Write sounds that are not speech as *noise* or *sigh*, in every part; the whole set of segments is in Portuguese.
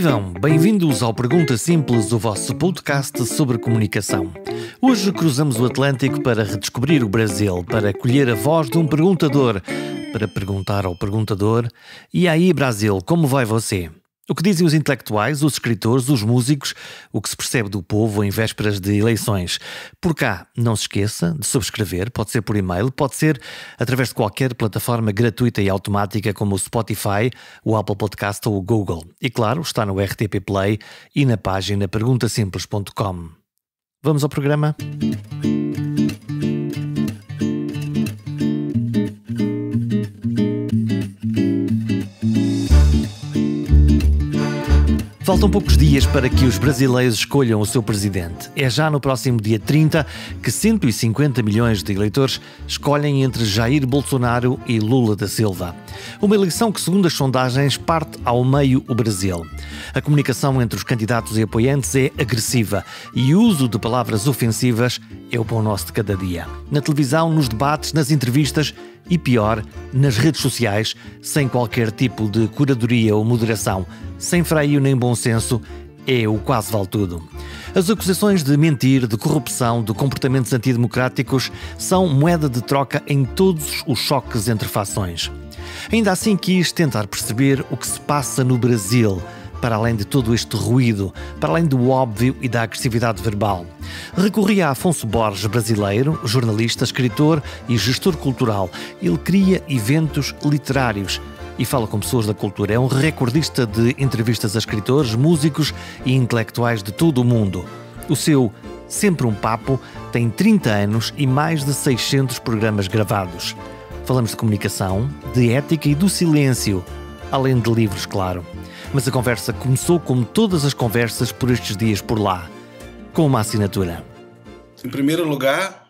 Vivam! Bem-vindos ao Pergunta Simples, o vosso podcast sobre comunicação. Hoje cruzamos o Atlântico para redescobrir o Brasil, para colher a voz de um perguntador, para perguntar ao perguntador: E aí, Brasil, como vai você? O que dizem os intelectuais, os escritores, os músicos, o que se percebe do povo em vésperas de eleições. Por cá, não se esqueça de subscrever, pode ser por e-mail, pode ser através de qualquer plataforma gratuita e automática como o Spotify, o Apple Podcast ou o Google. E claro, está no RTP Play e na página perguntasimples.com. Vamos ao programa? Faltam poucos dias para que os brasileiros escolham o seu presidente. É já no próximo dia 30 que 150 milhões de eleitores escolhem entre Jair Bolsonaro e Lula da Silva. Uma eleição que, segundo as sondagens, parte ao meio o Brasil a comunicação entre os candidatos e apoiantes é agressiva e o uso de palavras ofensivas é o pão nosso de cada dia. Na televisão, nos debates, nas entrevistas e pior, nas redes sociais, sem qualquer tipo de curadoria ou moderação, sem freio nem bom senso, é o quase vale tudo. As acusações de mentir, de corrupção, de comportamentos antidemocráticos são moeda de troca em todos os choques entre fações. Ainda assim, quis tentar perceber o que se passa no Brasil, para além de todo este ruído, para além do óbvio e da agressividade verbal. Recorria a Afonso Borges, brasileiro, jornalista, escritor e gestor cultural. Ele cria eventos literários e fala com pessoas da cultura. É um recordista de entrevistas a escritores, músicos e intelectuais de todo o mundo. O seu Sempre um Papo tem 30 anos e mais de 600 programas gravados. Falamos de comunicação, de ética e do silêncio, além de livros, claro. Mas a conversa começou como todas as conversas por estes dias por lá, com uma assinatura. Em primeiro lugar,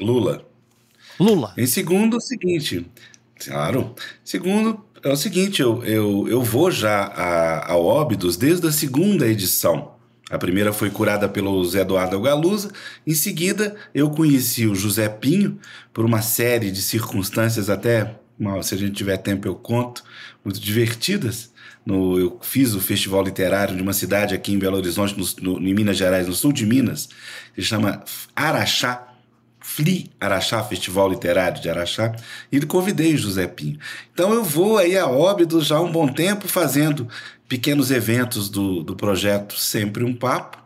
Lula. Lula. Em segundo, o seguinte. Claro. Segundo, é o seguinte, eu, eu, eu vou já a, a Óbidos desde a segunda edição. A primeira foi curada pelo Zé Eduardo Algaluza. Em seguida, eu conheci o José Pinho por uma série de circunstâncias até se a gente tiver tempo eu conto, muito divertidas. No, eu fiz o festival literário de uma cidade aqui em Belo Horizonte, no, no, em Minas Gerais, no sul de Minas, que se chama Araxá. Fli Araxá, Festival Literário de Araxá, e convidei o José Pinho. Então eu vou aí a Óbidos já há um bom tempo fazendo pequenos eventos do, do projeto Sempre um Papo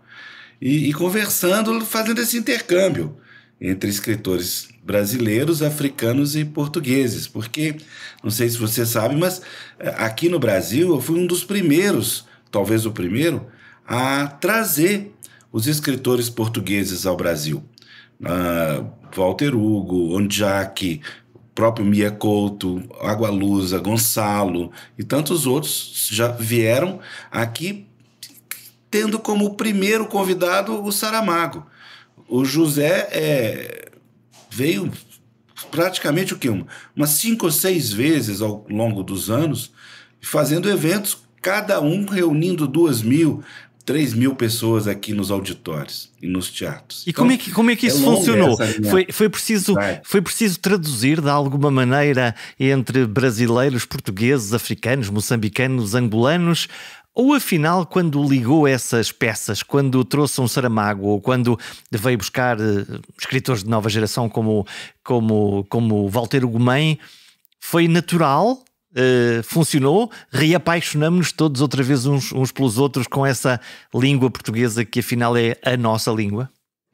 e, e conversando, fazendo esse intercâmbio entre escritores brasileiros, africanos e portugueses, porque não sei se você sabe, mas eh, aqui no Brasil eu fui um dos primeiros, talvez o primeiro, a trazer os escritores portugueses ao Brasil. Uh, Walter Hugo, Ondiac, próprio Mia Couto, Agualusa, Gonçalo e tantos outros já vieram aqui tendo como primeiro convidado o Saramago. O José é veio praticamente o quê? Uma, umas cinco ou seis vezes ao longo dos anos, fazendo eventos, cada um reunindo duas mil, três mil pessoas aqui nos auditórios e nos teatros. E então, como, é que, como é que então, isso é funcionou? Foi, foi, preciso, foi preciso traduzir de alguma maneira entre brasileiros, portugueses, africanos, moçambicanos, angolanos? Ou afinal, quando ligou essas peças, quando trouxe um Saramago, ou quando veio buscar uh, escritores de nova geração como, como, como Walter Gumain, foi natural? Uh, funcionou? Reapaixonamos-nos todos outra vez uns, uns pelos outros com essa língua portuguesa que afinal é a nossa língua?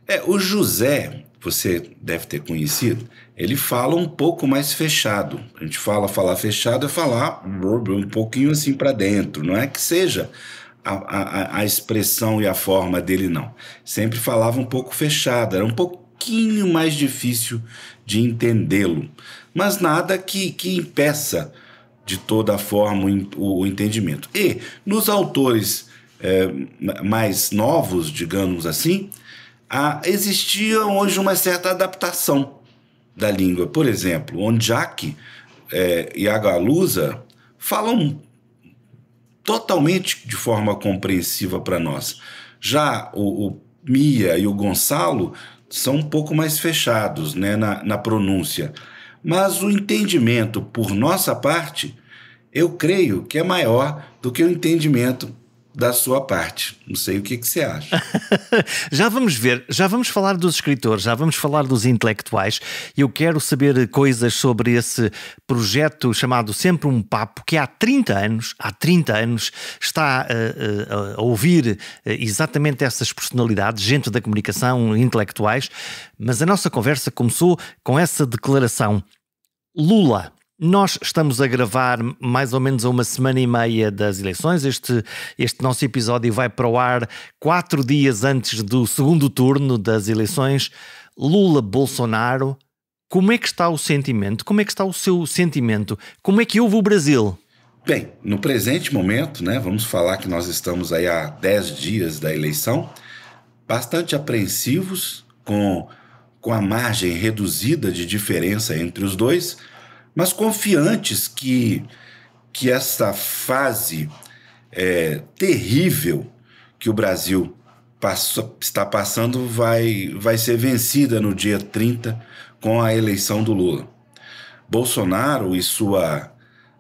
É, o José você deve ter conhecido, ele fala um pouco mais fechado. A gente fala falar fechado é falar um pouquinho assim para dentro. Não é que seja a, a, a, expressão e a forma dele, não. Sempre falava um pouco fechado, era um pouquinho mais difícil de entendê-lo. Mas nada que, que impeça de toda forma o, o entendimento. E nos autores é, mais novos, digamos assim, a, ah, existia hoje uma certa adaptação da língua. Por exemplo, Onjak é, e Agalusa falam totalmente de forma compreensiva para nós. Já o, o, Mia e o Gonçalo são um pouco mais fechados né, na, na pronúncia. Mas o entendimento, por nossa parte, eu creio que é maior do que o entendimento da sua parte. Não sei o que, é que você acha. *laughs* já vamos ver, já vamos falar dos escritores, já vamos falar dos intelectuais. Eu quero saber coisas sobre esse projeto chamado Sempre um Papo, que há 30 anos, há 30 anos, está uh, uh, a ouvir eh, exatamente essas personalidades, gente da comunicação, intelectuais, mas a nossa conversa começou com essa declaração. Lula, nós estamos a gravar mais ou menos a uma semana e meia das eleições. Este, este nosso episódio vai para o ar quatro dias antes do segundo turno das eleições. Lula-Bolsonaro, como é que está o sentimento? Como é que está o seu sentimento? Como é que houve o Brasil? Bem, no presente momento, né, vamos falar que nós estamos aí há dez dias da eleição, bastante apreensivos, com, com a margem reduzida de diferença entre os dois, mas confiantes que, que essa fase é, terrível que o Brasil passou, está passando vai, vai ser vencida no dia 30 com a eleição do Lula. Bolsonaro e sua,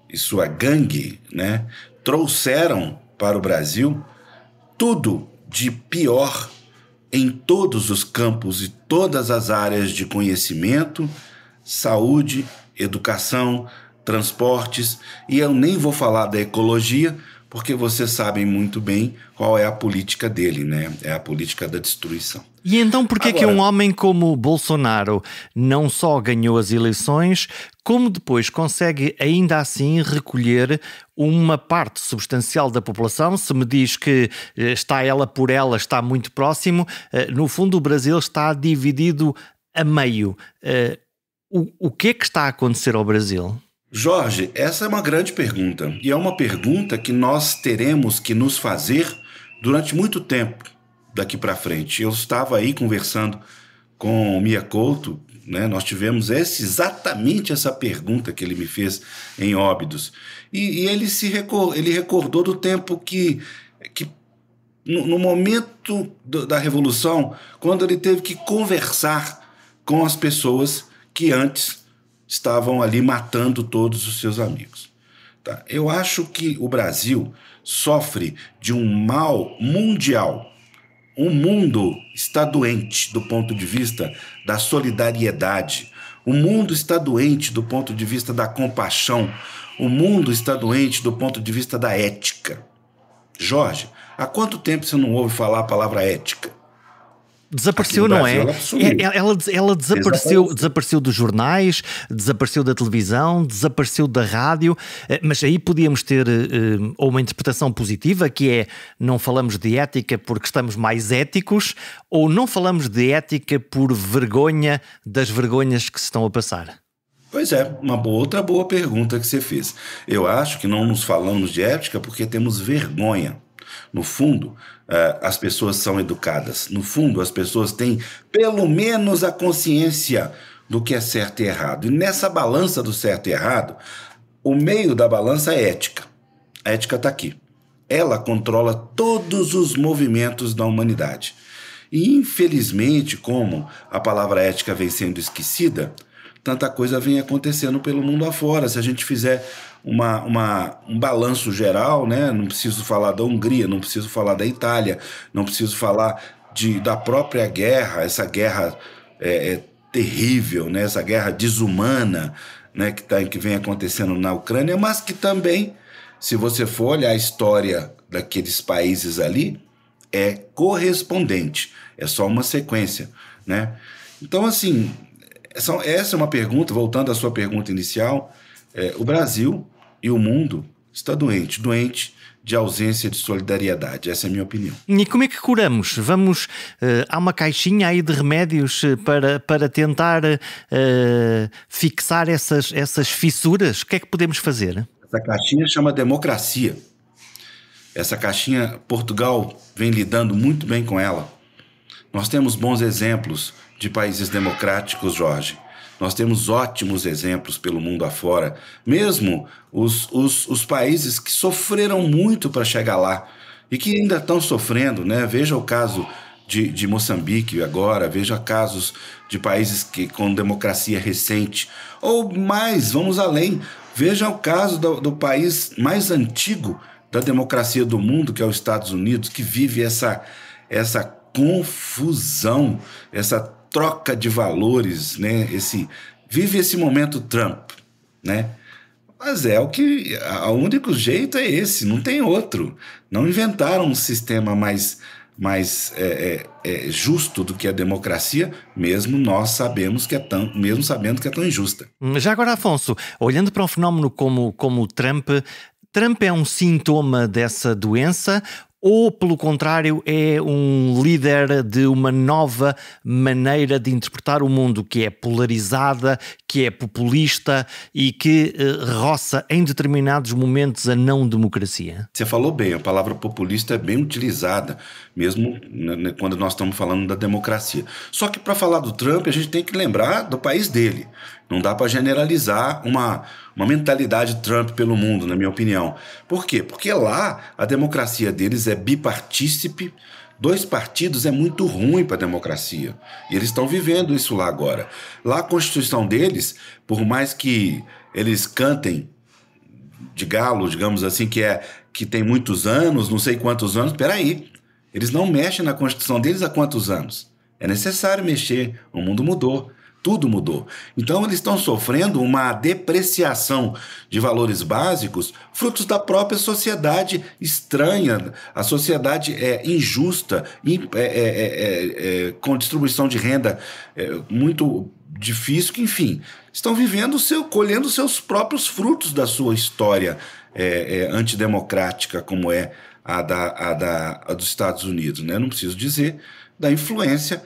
e sua gangue né, trouxeram para o Brasil tudo de pior em todos os campos e todas as áreas de conhecimento, saúde, educação, transportes, e eu nem vou falar da ecologia, porque vocês sabem muito bem qual é a política dele, né? É a política da destruição. E então por que que um homem como Bolsonaro não só ganhou as eleições, como depois consegue ainda assim recolher uma parte substancial da população, se me diz que eh, está ela por ela, está muito próximo, eh, no fundo o Brasil está dividido a meio. Eh, o, o que é que está a acontecer ao Brasil? Jorge, essa é uma grande pergunta. E é uma pergunta que nós teremos que nos fazer durante muito tempo daqui para frente. Eu estava aí conversando com o Mia Couto, né? nós tivemos esse, exatamente essa pergunta que ele me fez em Óbidos. E, e ele se recordou, ele recordou do tempo que, que no, no momento do, da Revolução, quando ele teve que conversar com as pessoas que antes estavam ali matando todos os seus amigos. Tá? Eu acho que o Brasil sofre de um mal mundial. O mundo está doente do ponto de vista da solidariedade. O mundo está doente do ponto de vista da compaixão. O mundo está doente do ponto de vista da ética. Jorge, há quanto tempo você não ouve falar a palavra ética? desapareceu, não é? é? Ela, ela, ela, desapareceu, desapareceu dos jornais, desapareceu da televisão, desapareceu da rádio, eh, mas aí podíamos ter ou eh, uma interpretação positiva, que é não falamos de ética porque estamos mais éticos, ou não falamos de ética por vergonha das vergonhas que se estão a passar. Pois é, uma boa, outra boa pergunta que você fez. Eu acho que não nos falamos de ética porque temos vergonha no fundo, eh, as pessoas são educadas. No fundo, as pessoas têm pelo menos a consciência do que é certo e errado. E nessa balança do certo e errado, o meio da balança é ética. A ética está aqui. Ela controla todos os movimentos da humanidade. E infelizmente, como a palavra ética vem sendo esquecida, tanta coisa vem acontecendo pelo mundo afora. Se a gente fizer uma, uma, um balanço geral, né? Não preciso falar da Hungria, não preciso falar da Itália, não preciso falar de, da própria guerra, essa guerra é, é terrível, né? Essa guerra desumana, né? Que, tá, que vem acontecendo na Ucrânia, mas que também, se você for olhar a história daqueles países ali, é correspondente. É só uma sequência, né? Então, assim, essa, essa é uma pergunta, voltando à sua pergunta inicial, é, o Brasil e o mundo está doente, doente de ausência de solidariedade. Essa é a minha opinião. E como é que curamos? Vamos. Uh, eh, há uma caixinha aí de remédios eh, para, para tentar uh, fixar essas, essas fissuras? O que é que podemos fazer? Essa caixinha chama democracia. Essa caixinha, Portugal vem lidando muito bem com ela. Nós temos bons exemplos de países democráticos, Jorge. Nós temos ótimos exemplos pelo mundo afora, mesmo os, os, os países que sofreram muito para chegar lá e que ainda estão sofrendo, né? Veja o caso de, de, Moçambique agora, veja casos de países que com democracia recente, ou mais, vamos além, veja o caso do, do país mais antigo da democracia do mundo, que é os Estados Unidos, que vive essa, essa confusão, essa troca de valores, né? Esse vive esse momento Trump, né? Mas é o que o único jeito é esse, não tem outro. Não inventaram um sistema mais mais é, é, é justo do que a democracia, mesmo nós sabemos que é tão, mesmo sabendo que é tão injusta. Hum, já agora, Afonso, olhando para um fenômeno como como o Trump, Trump é um sintoma dessa doença ou, pelo contrário, é um líder de uma nova maneira de interpretar o mundo que é polarizada, que é populista e que eh, roça em determinados momentos a não democracia? Você falou bem, a palavra populista é bem utilizada, mesmo né, quando nós estamos falando da democracia. Só que para falar do Trump, a gente tem que lembrar do país dele. Não dá para generalizar uma, uma mentalidade Trump pelo mundo, na minha opinião. Por quê? Porque lá a democracia deles é bipartícipe, Dois partidos é muito ruim para a democracia. E eles estão vivendo isso lá agora. Lá a Constituição deles, por mais que eles cantem de galo, digamos assim, que é que tem muitos anos, não sei quantos anos, peraí. Eles não mexem na Constituição deles há quantos anos? É necessário mexer, o mundo mudou. Tudo mudou. Então, eles estão sofrendo uma depreciação de valores básicos, frutos da própria sociedade estranha, a sociedade é injusta, é é, é, é, é, com distribuição de renda muito difícil, que, enfim, estão vivendo seu, colhendo seus próprios frutos da sua história antidemocrática, como é a, da, a, da, a dos Estados Unidos. Né? Não preciso dizer da influência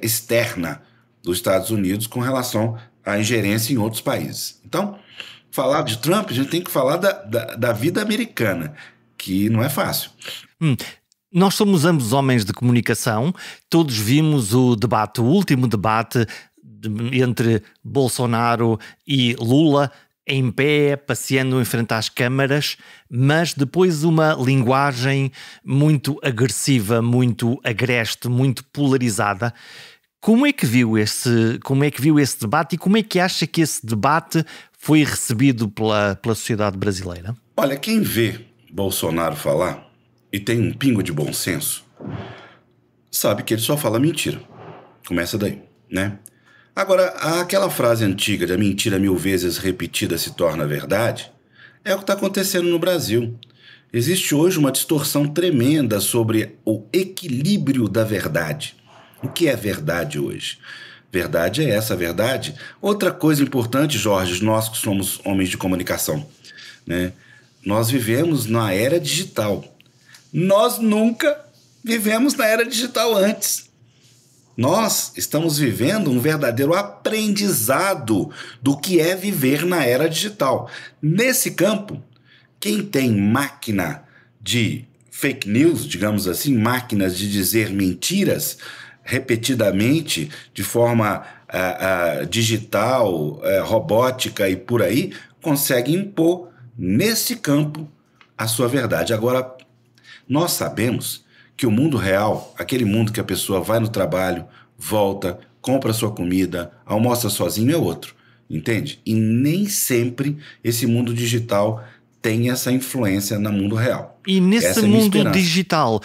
externa dos Estados Unidos com relação à ingerência em outros países. Então, falar de Trump, a gente tem que falar da, da, da vida americana, que não é fácil. Hum. Nós somos ambos homens de comunicação, todos vimos o debate, o último debate entre Bolsonaro e Lula, em pé, passeando em frente às câmaras, mas depois uma linguagem muito agressiva, muito agreste, muito polarizada. Como é que viu esse, como é que viu esse debate e como é que acha que esse debate foi recebido pela, pela sociedade brasileira? Olha, quem vê Bolsonaro falar e tem um pingo de bom senso, sabe que ele só fala mentira. Começa daí, né? Agora, aquela frase antiga de a mentira mil vezes repetida se torna verdade, é o que está acontecendo no Brasil. Existe hoje uma distorção tremenda sobre o equilíbrio da verdade. O que é verdade hoje? Verdade é essa, verdade. Outra coisa importante, Jorge, nós que somos homens de comunicação, né? Nós vivemos na era digital. Nós nunca vivemos na era digital antes. Nós estamos vivendo um verdadeiro aprendizado do que é viver na era digital. Nesse campo, quem tem máquina de fake news, digamos assim, máquinas de dizer mentiras, repetidamente, de forma a ah, ah, digital, eh, robótica e por aí, consegue impor nesse campo a sua verdade. Agora, nós sabemos que o mundo real, aquele mundo que a pessoa vai no trabalho, volta, compra sua comida, almoça sozinho, é outro, entende? E nem sempre esse mundo digital tem essa influência no mundo real. E nesse é mundo digital, um,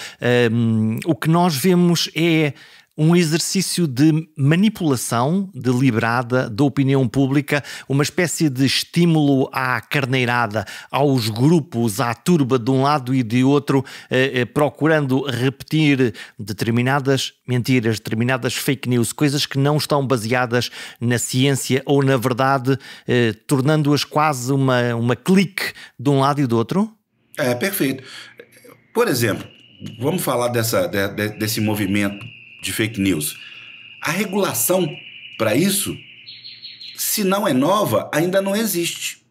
ehm, o que nós vemos é um exercício de manipulação deliberada da opinião pública, uma espécie de estímulo à carneirada, aos grupos, à turba de um lado e de outro, eh, eh, procurando repetir determinadas mentiras, determinadas fake news, coisas que não estão baseadas na ciência ou na verdade, eh, tornando-as quase uma, uma clique de um lado e do outro? É, perfeito. Por exemplo, vamos falar dessa, de, de, desse movimento de fake news. A regulação para isso, se não é nova, ainda não existe.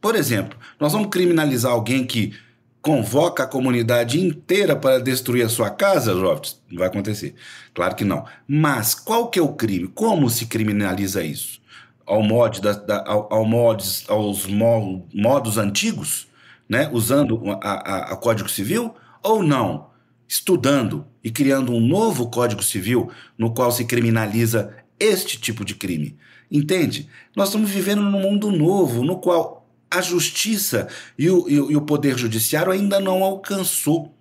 Por exemplo, nós vamos criminalizar alguém que convoca a comunidade inteira para destruir a sua casa, Jovens? Não vai acontecer. Claro que não. Mas qual que é o crime? Como se criminaliza isso? Ao mod da, da, ao, ao mods, aos mo, modos antigos, né? usando a, a, a Código Civil ou não? estudando e criando um novo Código Civil no qual se criminaliza este tipo de crime. Entende? Nós estamos vivendo num mundo novo no qual a justiça e o, e, e o poder judiciário ainda não alcançou.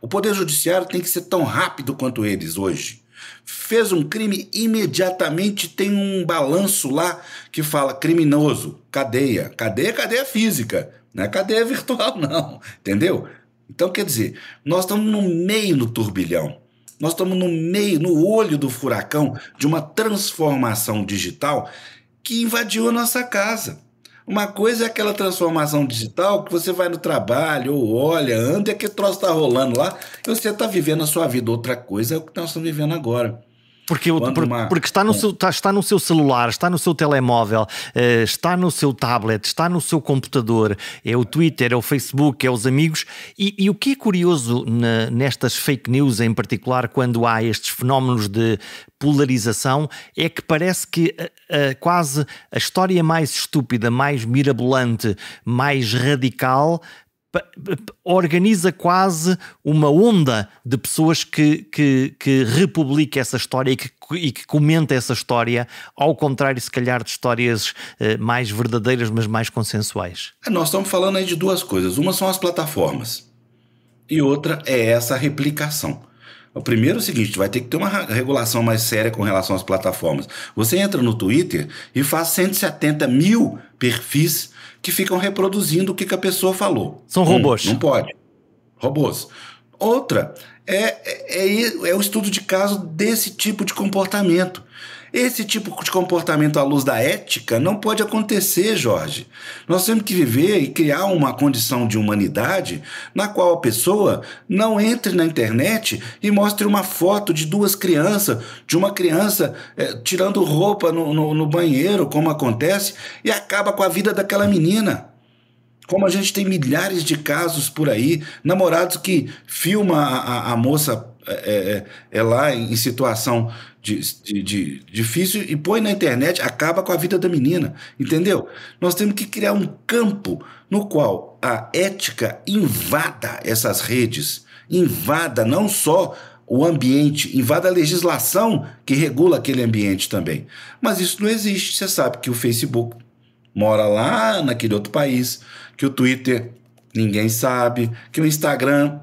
O poder judiciário tem que ser tão rápido quanto eles hoje fez um crime, imediatamente tem um balanço lá que fala criminoso, cadeia, cadeia, é cadeia física, não é cadeia *laughs* virtual não, entendeu? Então, quer dizer, nós estamos no meio do turbilhão, nós estamos no meio, no olho do furacão de uma transformação digital que invadiu a nossa casa. Uma coisa é aquela transformação digital que você vai no trabalho, ou olha, anda, e aquele troço está rolando lá, e você está vivendo a sua vida. Outra coisa é o que nós estamos vivendo agora. Porque, por, uma... porque está, no é. seu, está, está, no seu celular, está no seu telemóvel, eh, está no seu tablet, está no seu computador, é o Twitter, é o Facebook, é os amigos. E, e o que é curioso na, nestas fake news, em particular, quando há estes fenómenos de polarização, é que parece que a, eh, a, eh, quase a história mais estúpida, mais mirabolante, mais radical organiza quase uma onda de pessoas que, que, que republica essa história e que, e que comenta essa história, ao contrário, se calhar, de histórias eh, mais verdadeiras, mas mais consensuais? É, nós estamos falando aí de duas coisas. Uma são as plataformas e outra é essa replicação. O primeiro é o seguinte, vai ter que ter uma regulação mais séria com relação às plataformas. Você entra no Twitter e faz 170 mil perfis que ficam reproduzindo o que, que a pessoa falou. São robôs. Hum, não pode. Robôs. Outra é, é, é, é o estudo de caso desse tipo de comportamento. Esse tipo de comportamento à luz da ética não pode acontecer, Jorge. Nós temos que viver e criar uma condição de humanidade na qual a pessoa não entre na internet e mostre uma foto de duas crianças, de uma criança é, tirando roupa no, no, no banheiro, como acontece, e acaba com a vida daquela menina. Como a gente tem milhares de casos por aí, namorados que filma a, a, a moça é, é, é, é lá em situação de, de, de, difícil e põe na internet, acaba com a vida da menina, entendeu? Nós temos que criar um campo no qual a ética invada essas redes, invada não só o ambiente, invada a legislação que regula aquele ambiente também. Mas isso não existe. Você sabe que o Facebook mora lá naquele outro país, que o Twitter ninguém sabe, que o Instagram.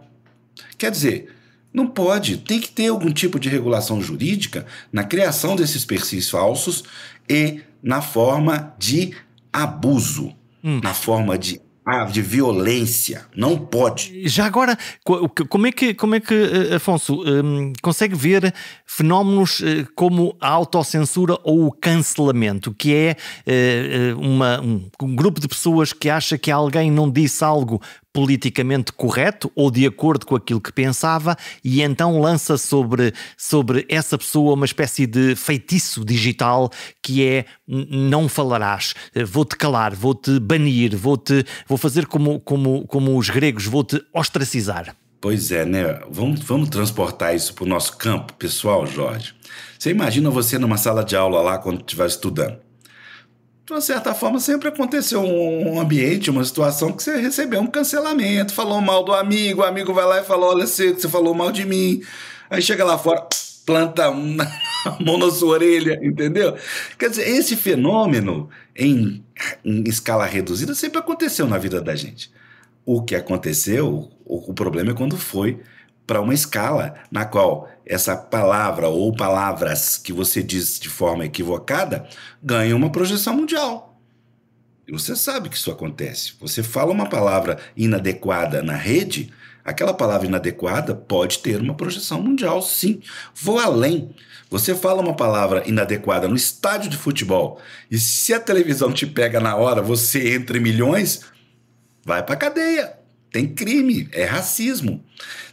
Quer dizer, não pode, tem que ter algum tipo de regulação jurídica na criação desses perfis falsos e na forma de abuso, hum. na forma de ah, de violência. Não pode. Já agora, como é que, como é que eh, Afonso, hum, consegue ver fenómenos eh, como a autocensura ou o cancelamento, que é eh, uma, um, grupo de pessoas que acha que alguém não disse algo politicamente correto ou de acordo com aquilo que pensava e então lança sobre, sobre essa pessoa uma espécie de feitiço digital que é não falarás, eh, vou-te calar, vou-te banir, vou-te vou fazer como, como, como os gregos, vou-te ostracizar. Pois é, né? Vamos, vamos transportar isso para o nosso campo pessoal, Jorge. Você imagina você numa sala de aula lá quando estiver estudando de uma certa forma, sempre aconteceu um ambiente, uma situação que você recebeu um cancelamento, falou mal do amigo, o amigo vai lá e fala: Olha, você, você falou mal de mim. Aí chega lá fora, planta *laughs* a mão na sua orelha, entendeu? Quer dizer, esse fenômeno em, em escala reduzida sempre aconteceu na vida da gente. O que aconteceu, o, o problema é quando foi para uma escala na qual essa palavra ou palavras que você diz de forma equivocada ganha uma projeção mundial. E você sabe que isso acontece. Você fala uma palavra inadequada na rede, aquela palavra inadequada pode ter uma projeção mundial, sim. Vou além. Você fala uma palavra inadequada no estádio de futebol e se a televisão te pega na hora, você entre milhões, vai para cadeia tem crime, é racismo.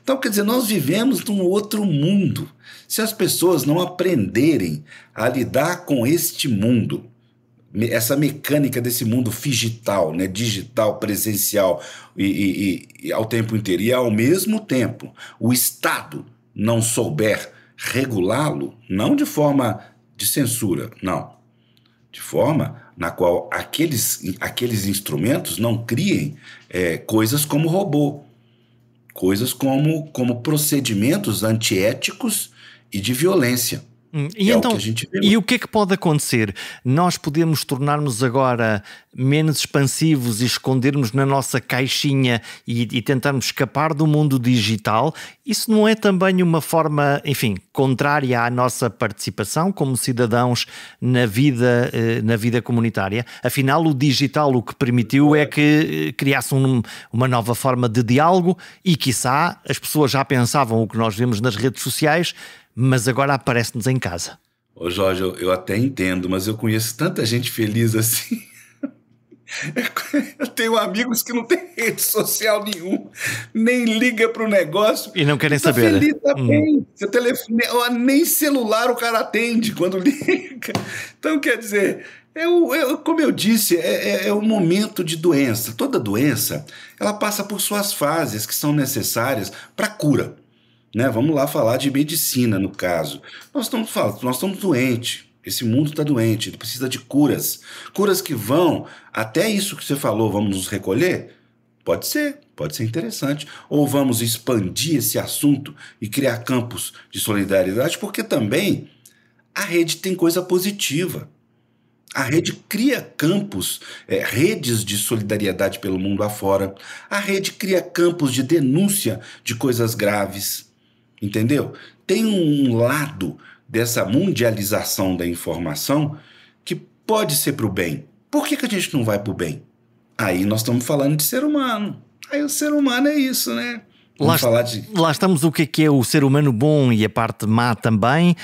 Então, quer dizer, nós vivemos num outro mundo. Se as pessoas não aprenderem a lidar com este mundo, essa mecânica desse mundo digital, né, digital, presencial e, e, e, ao tempo inteiro, e ao mesmo tempo o Estado não souber regulá-lo, não de forma de censura, não, de forma na qual aqueles, aqueles instrumentos não criem é, coisas como robô, coisas como, como procedimentos antiéticos e de violência. Hum, e, é então, o e o que é que pode acontecer? Nós podemos tornarmos agora menos expansivos e escondermos na nossa caixinha e, e, tentarmos escapar do mundo digital? Isso não é também uma forma, enfim, contrária à nossa participação como cidadãos na vida, eh, na vida comunitária? Afinal, o digital o que permitiu é que eh, criasse um, uma nova forma de diálogo e, quiçá, as pessoas já pensavam o que nós vemos nas redes sociais mas agora aparece-nos em casa. Ô Jorge, eu, eu até entendo, mas eu conheço tanta gente feliz assim. *laughs* Eu tenho amigos que não têm rede social nenhum, nem liga para o negócio. E não querem tá saber. Né? Feliz, né? tá hum. bem. Hum. Seu telefone, nem celular o cara atende quando *laughs* liga. Então, quer dizer, eu, eu como eu disse, é, é, é um momento de doença. Toda doença ela passa por suas fases que são necessárias para cura. Né? Vamos lá falar de medicina, no caso. Nós estamos, nós estamos doentes. Esse mundo está doente, ele precisa de curas. Curas que vão até isso que você falou, vamos nos recolher? Pode ser, pode ser interessante. Ou vamos expandir esse assunto e criar campos de solidariedade, porque também a rede tem coisa positiva. A rede cria campos, é, redes de solidariedade pelo mundo afora. A rede cria campos de denúncia de coisas graves entendeu? Tem um lado dessa mundialização da informação que pode ser para o bem. Por que, que a gente não vai para o bem? Aí nós estamos falando de ser humano. Aí o ser humano é isso, né? Vamos lá, de... lá estamos o que é, que é o ser humano bom e a parte má também.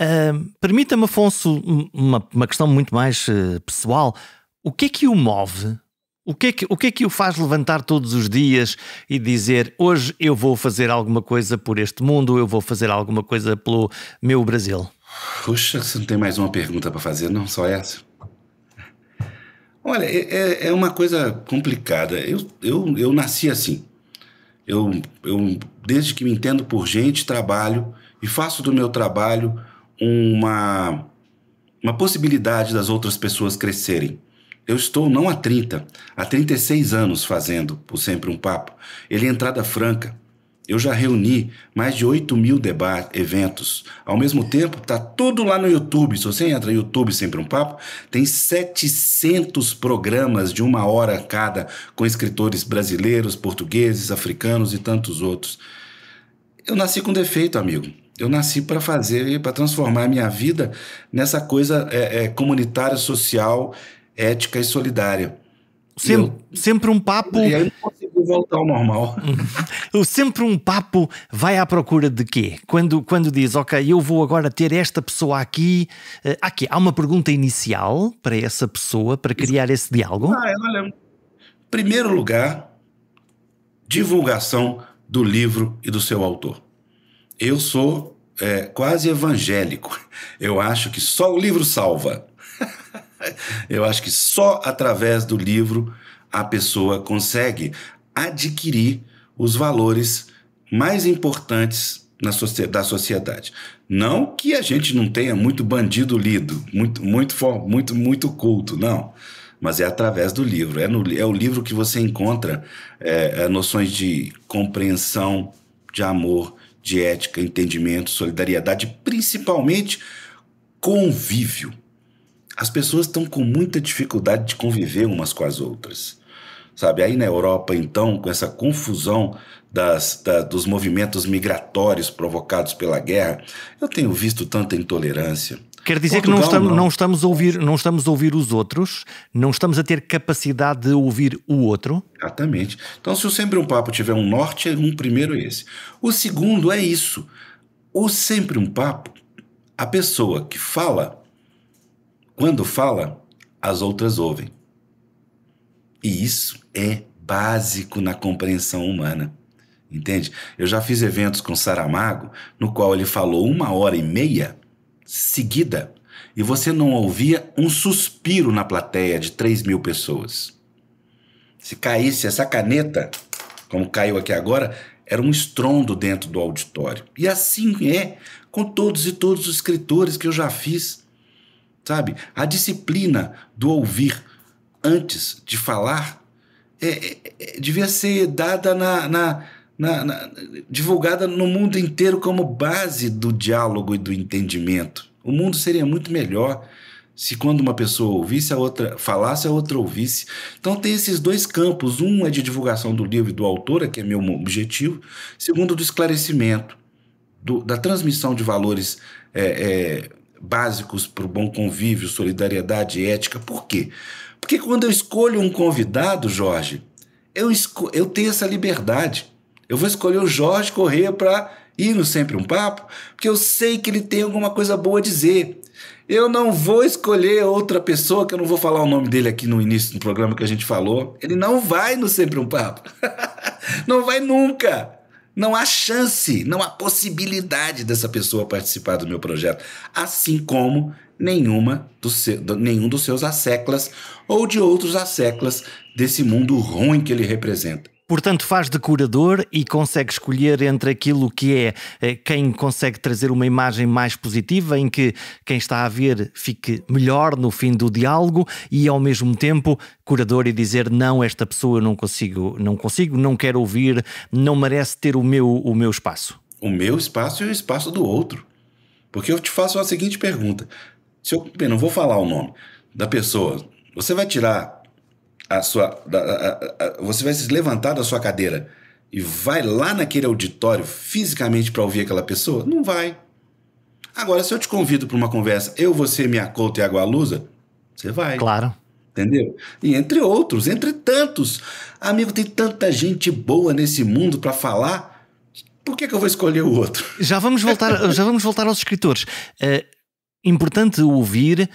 Uh, Permita-me, Afonso, uma, uma questão muito mais uh, pessoal. O que é que o move o que, é que, o que é que o faz levantar todos os dias e dizer hoje eu vou fazer alguma coisa por este mundo, eu vou fazer alguma coisa pelo meu Brasil? Puxa, você não tem mais uma pergunta para fazer, não? Só essa? Olha, é, é, é uma coisa complicada. Eu, eu, eu nasci assim. Eu, eu, desde que me entendo por gente, trabalho e faço do meu trabalho uma, uma possibilidade das outras pessoas crescerem. Eu estou não há 30, há 36 anos fazendo por sempre um papo. Ele é entrada franca. Eu já reuni mais de 8 mil debates, eventos. Ao mesmo tempo, tá tudo lá no YouTube. Se você entra no YouTube Sempre um Papo, tem 700 programas de uma hora cada com escritores brasileiros, portugueses, africanos e tantos outros. Eu nasci com defeito, amigo. Eu nasci para fazer, para transformar a minha vida nessa coisa é, é, comunitária, social ética e solidária. Sem, eu, sempre um papo. E aí não consigo voltar ao normal. *laughs* sempre um papo vai à procura de quê? Quando, quando diz, ok, eu vou agora ter esta pessoa aqui. aqui, eh, há uma pergunta inicial para essa pessoa, para criar esse diálogo? Ah, olha, é primeiro lugar, divulgação do livro e do seu autor. Eu sou é, quase evangélico. Eu acho que só o livro salva. *laughs* *laughs* Eu acho que só através do livro a pessoa consegue adquirir os valores mais importantes da sociedade. Não que a gente não tenha muito bandido lido, muito, muito, muito, muito culto, não. Mas é através do livro. É, no, é o livro que você encontra é, é, noções de compreensão, de amor, de ética, entendimento, solidariedade, principalmente convívio. As pessoas estão com muita dificuldade de conviver umas com as outras. Sabe, aí na Europa, então, com essa confusão das, da, dos movimentos migratórios provocados pela guerra, eu tenho visto tanta intolerância. Quer dizer Portugal, que não estamos, não. não estamos, a ouvir, não estamos a ouvir os outros, não estamos a ter capacidade de ouvir o outro. Exatamente. Então, se o Sempre um Papo tiver um norte, é um primeiro é esse. O segundo é isso. O Sempre um Papo, a pessoa que fala, quando fala, as outras ouvem. E isso é básico na compreensão humana. Entende? Eu já fiz eventos com Saramago, no qual ele falou uma hora e meia seguida, e você não ouvia um suspiro na plateia de 3 mil pessoas. Se caísse essa caneta, como caiu aqui agora, era um estrondo dentro do auditório. E assim é com todos e todos os escritores que eu já fiz sabe? A disciplina do ouvir antes de falar é, é, é, devia ser dada na, na, na, na, divulgada no mundo inteiro como base do diálogo e do entendimento. O mundo seria muito melhor se quando uma pessoa ouvisse a outra falasse a outra ouvisse. Então tem esses dois campos, um é de divulgação do livro e do autor, que é meu objetivo, segundo do esclarecimento, do, da transmissão de valores é, é básicos para o bom convívio, solidariedade e ética. Por quê? Porque quando eu escolho um convidado, Jorge, eu, eu tenho essa liberdade. Eu vou escolher o Jorge Correia para ir no Sempre um Papo, porque eu sei que ele tem alguma coisa boa a dizer. Eu não vou escolher outra pessoa, que eu não vou falar o nome dele aqui no início do programa que a gente falou. Ele não vai no Sempre um Papo. *laughs* não vai nunca. Não há chance, não há possibilidade dessa pessoa participar do meu projeto. Assim como nenhuma do seu, nenhum dos seus asseclas ou de outros asseclas desse mundo ruim que ele representa. Portanto, faz de curador e consegue escolher entre aquilo que é eh, quem consegue trazer uma imagem mais positiva, em que quem está a ver fique melhor no fim do diálogo, e ao mesmo tempo curador e dizer não, esta pessoa eu não consigo, não consigo, não quero ouvir, não merece ter o meu, o meu espaço. O meu espaço e o espaço do outro. Porque eu te faço a seguinte pergunta: se eu não vou falar o nome da pessoa, você vai tirar a sua, a, a, você vai se levantar da sua cadeira e vai lá naquele auditório fisicamente para ouvir aquela pessoa? Não vai. Agora, se eu te convido para uma conversa, eu, você, minha couta e água lusa, você vai. Claro. Entendeu? E entre outros, entre tantos. Amigo, tem tanta gente boa nesse mundo para falar. Por que, é que eu vou escolher o outro? Já vamos voltar, já vamos voltar aos escritores. É importante ouvir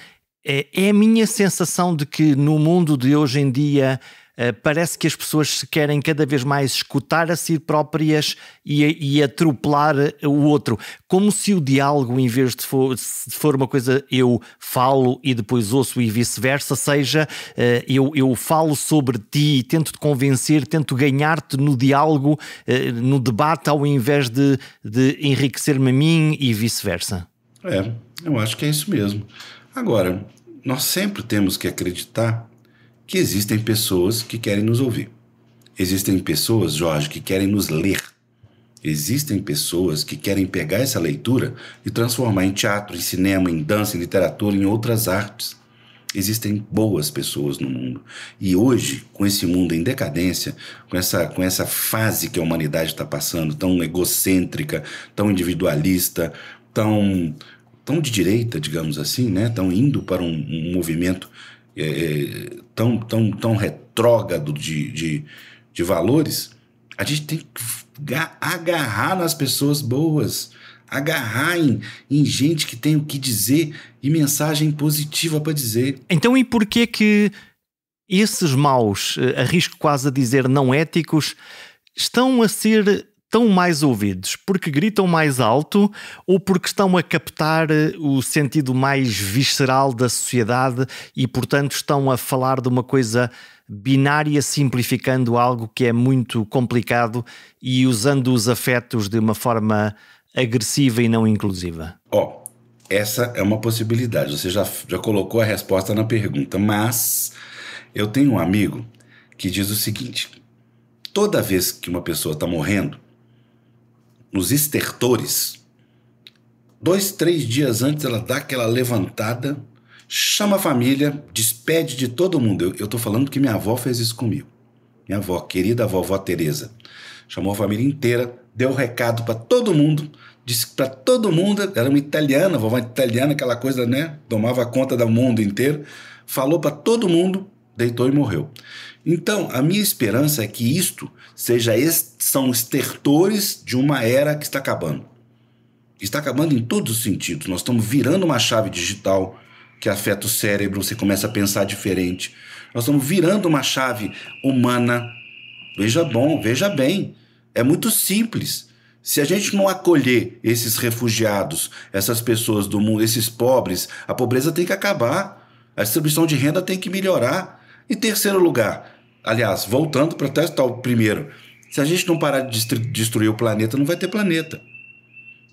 é, é a minha sensação de que no mundo de hoje em dia eh, parece que as pessoas se querem cada vez mais escutar a si próprias e, e atropelar o outro. Como se o diálogo, em vez de for, for uma coisa eu falo e depois ouço e vice-versa, seja eh, eu, eu falo sobre ti, tento te convencer, tento ganhar-te no diálogo, eh, no debate, ao invés de, de enriquecer-me a mim e vice-versa. É, eu acho que é isso mesmo. Agora, nós sempre temos que acreditar que existem pessoas que querem nos ouvir. Existem pessoas, Jorge, que querem nos ler. Existem pessoas que querem pegar essa leitura e transformar em teatro, em cinema, em dança, em literatura, em outras artes. Existem boas pessoas no mundo. E hoje, com esse mundo em decadência, com essa, com essa fase que a humanidade está passando, tão egocêntrica, tão individualista, tão tão de direita, digamos assim, né? Estão indo para um, um movimento é, é, tão, tão, tão retrógrado de, de, de, valores, a gente tem que agarrar nas pessoas boas, agarrar em, em gente que tem o que dizer e mensagem positiva para dizer. Então, e por que que esses maus, eh, arrisco quase a dizer não éticos, estão a ser estão mais ouvidos? Porque gritam mais alto ou porque estão a captar eh, o sentido mais visceral da sociedade e, portanto, estão a falar de uma coisa binária, simplificando algo que é muito complicado e usando os afetos de uma forma agressiva e não inclusiva? Ó, oh, essa é uma possibilidade. Você já, já colocou a resposta na pergunta, mas eu tenho um amigo que diz o seguinte. Toda vez que uma pessoa está morrendo, nos estertores. Dois, três dias antes ela dá aquela levantada, chama a família, despede de todo mundo. Eu estou falando que minha avó fez isso comigo. Minha avó, querida vovó Teresa, chamou a família inteira, deu um recado para todo mundo, disse para todo mundo, era uma italiana, vovó italiana, aquela coisa, né? Tomava conta do mundo inteiro, falou para todo mundo deitou e morreu. Então, a minha esperança é que isto seja são estertores de uma era que está acabando. Está acabando em todos os sentidos. Nós estamos virando uma chave digital que afeta o cérebro, você começa a pensar diferente. Nós estamos virando uma chave humana. Veja bom, veja bem. É muito simples. Se a gente não acolher esses refugiados, essas pessoas do mundo, esses pobres, a pobreza tem que acabar. A distribuição de renda tem que melhorar. E terceiro lugar, aliás, voltando para testar o primeiro, se a gente não parar de destruir o planeta, não vai ter planeta.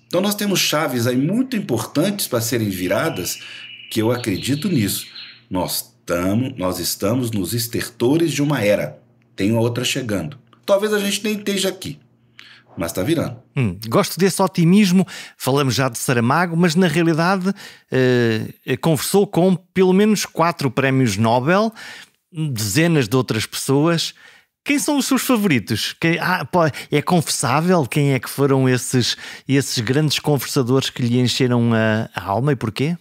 Então nós temos chaves aí muito importantes para serem viradas, que eu acredito nisso. Nós, tamo, nós estamos nos estertores de uma era. Tem outra chegando. Talvez a gente nem esteja aqui, mas está virando. Hum, gosto desse otimismo. Falamos já de Saramago, mas na realidade eh, conversou com pelo menos quatro prémios Nobel dezenas de outras pessoas. Quem são os seus favoritos? Quem, ah, pô, é confessável quem é que foram esses, esses grandes conversadores que lhe encheram a, a alma e porquê?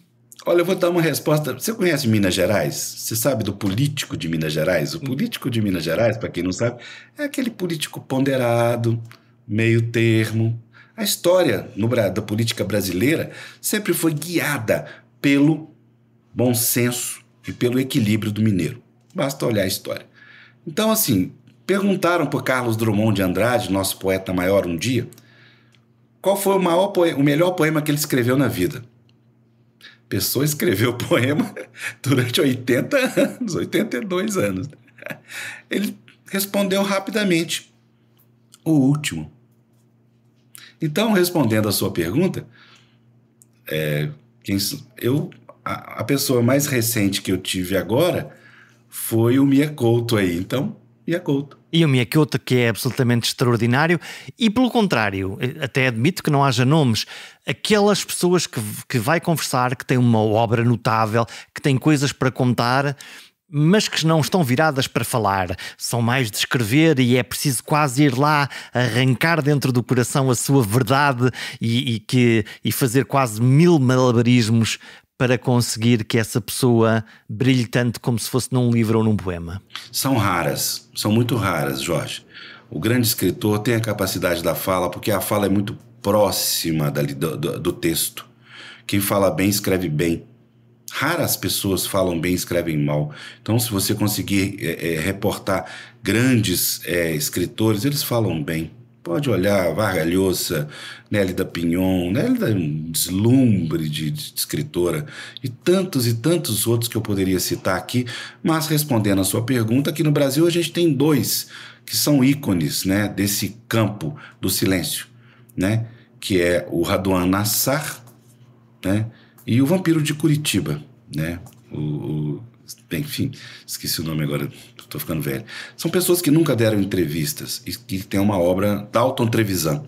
Olha, eu vou dar uma resposta. Você conhece Minas Gerais? Você sabe do político de Minas Gerais? O político de Minas Gerais, para quem não sabe, é aquele político ponderado, meio termo. A história no, da política brasileira sempre foi guiada pelo bom senso e pelo equilíbrio do mineiro. Basta olhar a história. Então, assim, perguntaram por Carlos Drummond de Andrade, nosso poeta maior um dia, qual foi o, poema, o melhor poema que ele escreveu na vida. A pessoa escreveu *laughs* poema durante 80 anos, 82 anos. Ele respondeu rapidamente: o último. Então, respondendo a sua pergunta, é, quem, eu, a, a pessoa mais recente que eu tive agora foi o Mia Couto aí. Então, Mia Couto. E o Mia Couto, que é absolutamente extraordinário, e pelo contrário, até admito que não haja nomes, aquelas pessoas que, que vai conversar, que têm uma obra notável, que têm coisas para contar mas que não estão viradas para falar, são mais de escrever e é preciso quase ir lá arrancar dentro do coração a sua verdade e, e que, e fazer quase mil malabarismos para conseguir que essa pessoa brilhe tanto como se fosse num livro ou num poema? São raras, são muito raras, Jorge. O grande escritor tem a capacidade da fala, porque a fala é muito próxima do, do texto. Quem fala bem, escreve bem. Raras pessoas falam bem e escrevem mal. Então, se você conseguir é, é, reportar grandes é, escritores, eles falam bem. Pode olhar Vargas Llosa, Nélida Pinhon, Nélida é um deslumbre de, de, escritora, e tantos e tantos outros que eu poderia citar aqui, mas respondendo a sua pergunta, aqui no Brasil a gente tem dois que são ícones né, desse campo do silêncio, né, que é o Raduan Nassar né, e o Vampiro de Curitiba. Né, o, o enfim, esqueci o nome agora tô ficando velho. São pessoas que nunca deram entrevistas e que têm uma obra, Dalton Trevisan,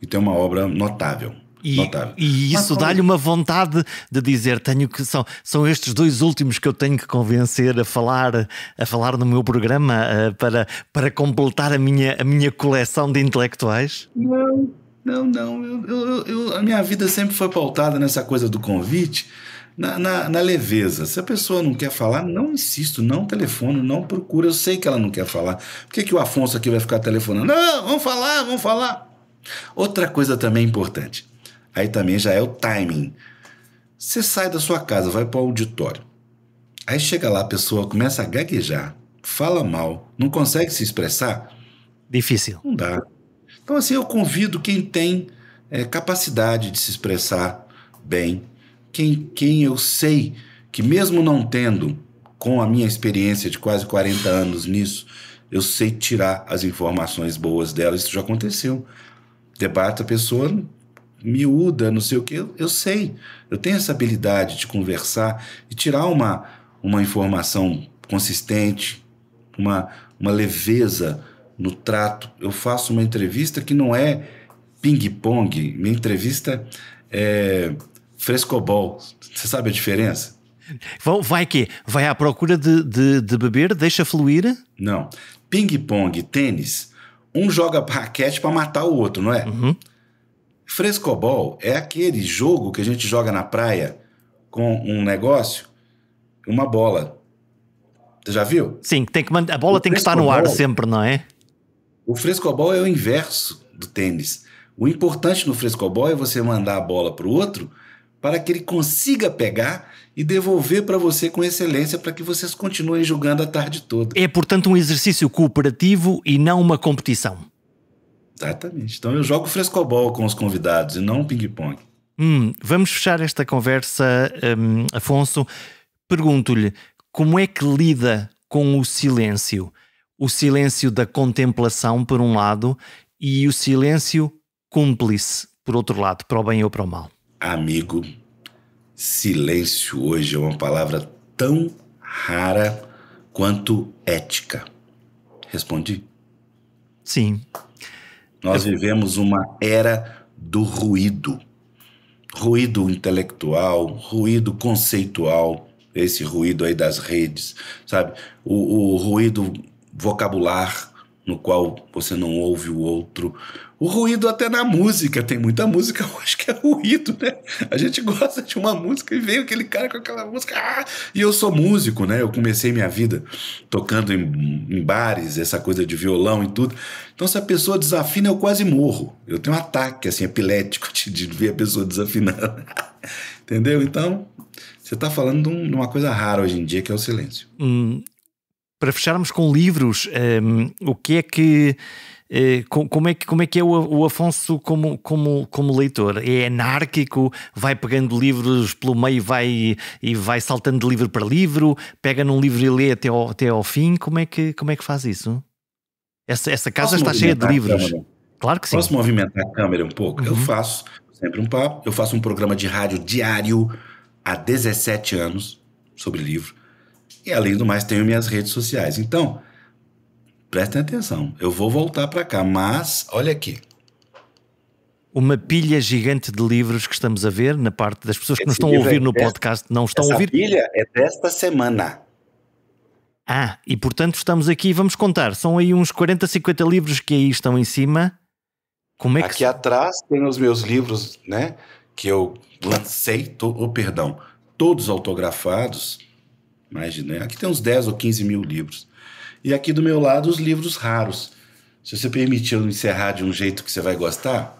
e tem uma obra notável. E, e, isso dá-lhe uma vontade de dizer: tenho que são, são estes dois últimos que eu tenho que convencer a falar, a falar no meu programa uh, para, para completar a minha, a minha coleção de intelectuais? Não, não, não. Eu, eu, eu, a minha vida sempre foi pautada nessa coisa do convite na, na, na, leveza. Se a pessoa não quer falar, não insisto, não telefono, não procura. Eu sei que ela não quer falar. Por que, que o Afonso aqui vai ficar telefonando? Não, vamos falar, vamos falar. Outra coisa também importante. Aí também já é o timing. Você sai da sua casa, vai para o auditório. Aí chega lá, a pessoa começa a gaguejar, fala mal, não consegue se expressar. Difícil. Não dá. Então, assim, eu convido quem tem é, capacidade de se expressar bem, quem, quem eu sei que, mesmo não tendo, com a minha experiência de quase 40 anos nisso, eu sei tirar as informações boas dela. Isso já aconteceu. Debate a pessoa miúda, não sei o que, eu, eu sei. Eu tenho essa habilidade de conversar e tirar uma, uma informação consistente, uma, uma leveza no trato. Eu faço uma entrevista que não é ping-pong, minha entrevista é frescobol. Você sabe a diferença? Vão, vai quê? Vai à procura de, de, de beber? Deixa fluir? Não. Ping-pong, tênis, um joga raquete para matar o outro, não é? Uhum. Frescobol é aquele jogo que a gente joga na praia com um negócio, uma bola. Você já viu? Sim, tem que a bola o tem que estar no ar sempre, não é? O frescobol é o inverso do tênis. O importante no frescobol é você mandar a bola para o outro para que ele consiga pegar e devolver para você com excelência para que vocês continuem jogando a tarde toda. É, portanto, um exercício cooperativo e não uma competição. Exatamente. Então eu jogo frescobol com os convidados e não ping-pong. Hum, vamos fechar esta conversa, um, Afonso. Pergunto-lhe como é que lida com o silêncio? O silêncio da contemplação, por um lado, e o silêncio cúmplice, por outro lado, para o bem ou para o mal amigo, silêncio hoje é uma palavra tão rara quanto ética. Respondi? Sim. Nós Eu... vivemos uma era do ruído. Ruído intelectual, ruído conceitual, esse ruído aí das redes, sabe? O, o ruído vocabular, no qual você não ouve o outro. O ruído até na música, tem muita música *laughs* hoje que é ruído, né? A gente gosta de uma música e veio aquele cara com aquela música. Ah! E eu sou músico, né? Eu comecei minha vida tocando em, em bares, essa coisa de violão e tudo. Então, se a pessoa desafina, eu quase morro. Eu tenho um ataque, assim, epilético *laughs* de, de ver a pessoa desafinando. *laughs* Entendeu? Então, você está falando de uma coisa rara hoje em dia, que é o silêncio. Hum, para fecharmos com livros, um, ehm, o que é que eh, como é que, como é, que é o Afonso como, como, como leitor? É anárquico? Vai pegando livros pelo meio vai, e vai saltando de livro para livro? Pega num livro e lê até ao, até ao fim? Como é, que, como é que faz isso? Essa, essa casa Posso está cheia de livros. Claro que sim. Posso movimentar a câmera um pouco? Uhum. Eu faço sempre um papo. Eu faço um programa de rádio diário há 17 anos sobre livro. E além do mais, tenho minhas redes sociais. Então, prestem atenção, eu vou voltar para cá, mas olha aqui. Uma pilha gigante de livros que estamos a ver na parte das pessoas que Esse estão a ouvir é no desta, podcast, não estão a ouvir. Essa pilha é desta semana. Ah, e portanto estamos aqui e vamos contar. São aí uns 40, 50 livros que aí estão em cima. Como é que... Aqui atrás tem os meus livros, né? Que eu lancei, to... oh, perdão, todos autografados mais de né? Aqui tem uns 10 ou 15 mil livros. E aqui do meu lado, os livros raros. Se você permitir eu encerrar de um jeito que você vai gostar.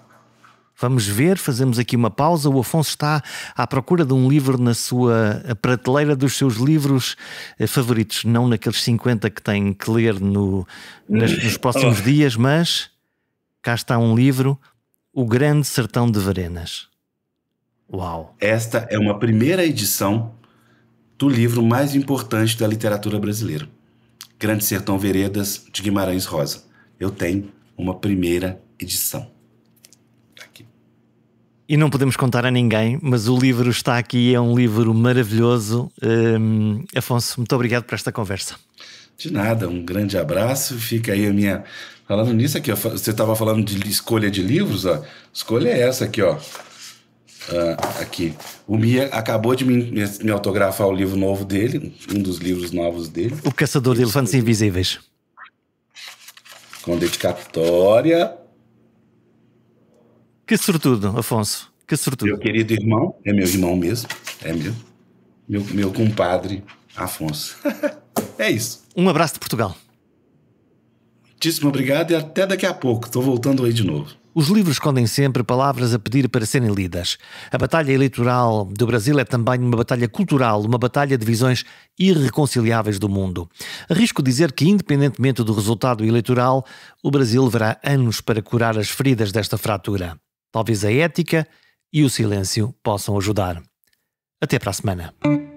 Vamos ver, fazemos aqui uma pausa. O Afonso está à procura de um livro na sua eh, prateleira dos seus livros eh, favoritos. Não naqueles 50 que tem que ler no, nas, nos próximos oh. *laughs* dias, mas cá está um livro: O Grande Sertão de Varenas. Uau! Esta é uma primeira edição do livro mais importante da literatura brasileira, Grande Sertão Veredas, de Guimarães Rosa. Eu tenho uma primeira edição. Tá aqui. E não podemos contar a ninguém, mas o livro está aqui, é um livro maravilhoso. Um, Afonso, muito obrigado por esta conversa. De nada, um grande abraço. Fica aí a minha. Falando nisso aqui, ó, você estava falando de escolha de livros, ó. Escolha é essa aqui, ó uh, aqui. O Mia acabou de me, me, autografar o livro novo dele, um dos livros novos dele. O Caçador de Elefantes Invisíveis. Com dedicatória. Que sortudo, Afonso. Que sortudo. Meu querido irmão, é meu irmão mesmo, é meu. Meu, meu compadre, Afonso. *laughs* é isso. Um abraço de Portugal. Muitíssimo obrigado e até daqui a pouco. Estou voltando aí de novo. Os livros escondem sempre palavras a pedir para serem lidas. A batalha eleitoral do Brasil é também uma batalha cultural, uma batalha de visões irreconciliáveis do mundo. Arrisco dizer que, independentemente do resultado eleitoral, o Brasil levará anos para curar as feridas desta fratura. Talvez a ética e o silêncio possam ajudar. Até para a semana.